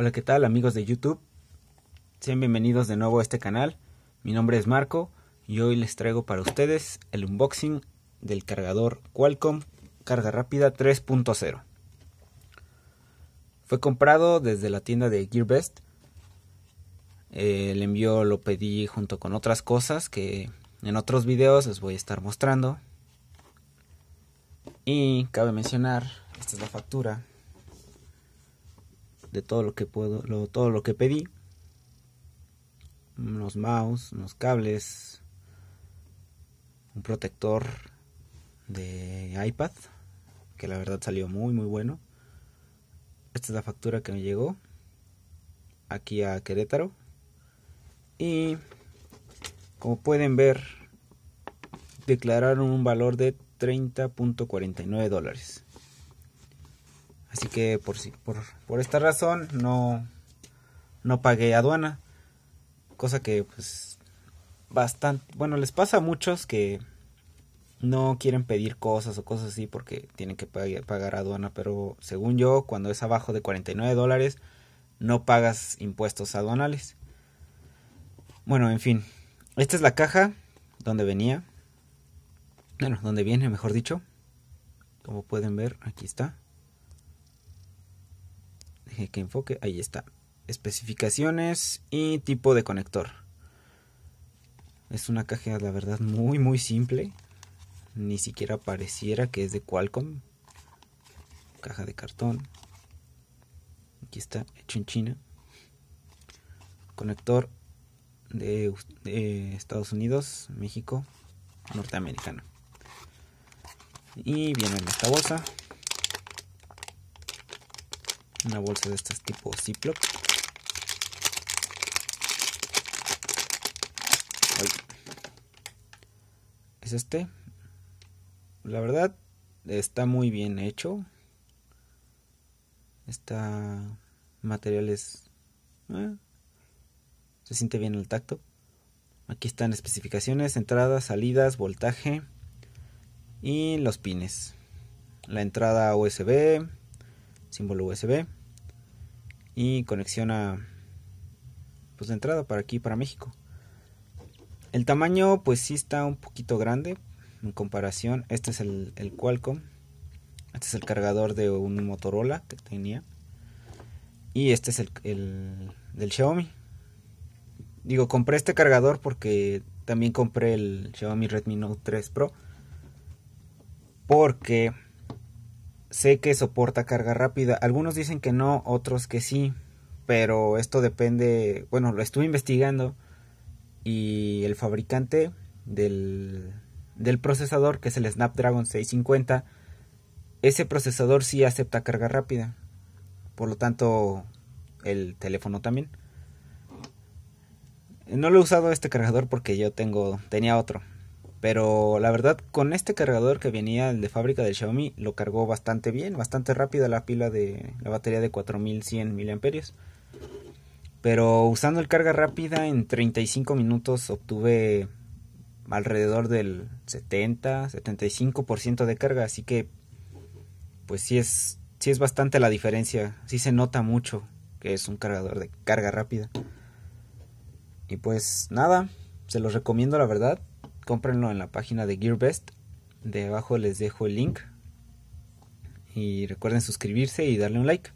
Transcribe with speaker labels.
Speaker 1: Hola, ¿qué tal amigos de YouTube? Sean bienvenidos de nuevo a este canal. Mi nombre es Marco y hoy les traigo para ustedes el unboxing del cargador Qualcomm Carga Rápida 3.0. Fue comprado desde la tienda de GearBest. Eh, el envío lo pedí junto con otras cosas que en otros videos les voy a estar mostrando. Y cabe mencionar, esta es la factura de todo lo que puedo, todo lo que pedí. Unos mouse, unos cables, un protector de iPad, que la verdad salió muy muy bueno. Esta es la factura que me llegó aquí a Querétaro. Y como pueden ver, declararon un valor de 30.49 dólares. Así que por, por, por esta razón no, no pagué aduana. Cosa que pues bastante... Bueno, les pasa a muchos que no quieren pedir cosas o cosas así porque tienen que pagar aduana. Pero según yo, cuando es abajo de 49 dólares, no pagas impuestos aduanales. Bueno, en fin. Esta es la caja donde venía. Bueno, donde viene, mejor dicho. Como pueden ver, aquí está que enfoque, ahí está. Especificaciones y tipo de conector. Es una caja, la verdad, muy, muy simple. Ni siquiera pareciera que es de Qualcomm. Caja de cartón. Aquí está, hecho en China. Conector de, Estados Unidos, México, norteamericano. Y viene en esta bolsa una bolsa de estas tipo Ziploc. Es este. La verdad está muy bien hecho. Está materiales eh, se siente bien el tacto. Aquí están especificaciones, entradas, salidas, voltaje y los pines. La entrada USB, símbolo USB y conexión a pues de entrada para aquí para México. El tamaño pues sí está un poquito grande en comparación. Este es el, el Qualcomm. Este es el cargador de un Motorola que tenía. Y este es el, el del Xiaomi. Digo, compré este cargador porque también compré el Xiaomi Redmi Note 3 Pro. Porque Sé que soporta carga rápida. Algunos dicen que no, otros que sí. Pero esto depende. Bueno, lo estuve investigando. Y el fabricante del, del procesador, que es el Snapdragon 650, ese procesador sí acepta carga rápida. Por lo tanto, el teléfono también. No lo he usado este cargador porque yo tengo tenía otro, pero la verdad, con este cargador que venía de fábrica del Xiaomi, lo cargó bastante bien, bastante rápida la pila de la batería de 4100 mAh. Pero usando el carga rápida en 35 minutos obtuve alrededor del 70-75% de carga, así que pues sí es, sí es bastante la diferencia, sí se nota mucho que es un cargador de carga rápida. Y pues nada, se los recomiendo la verdad, cómprenlo en la página de GearBest. Debajo les dejo el link. Y recuerden suscribirse y darle un like.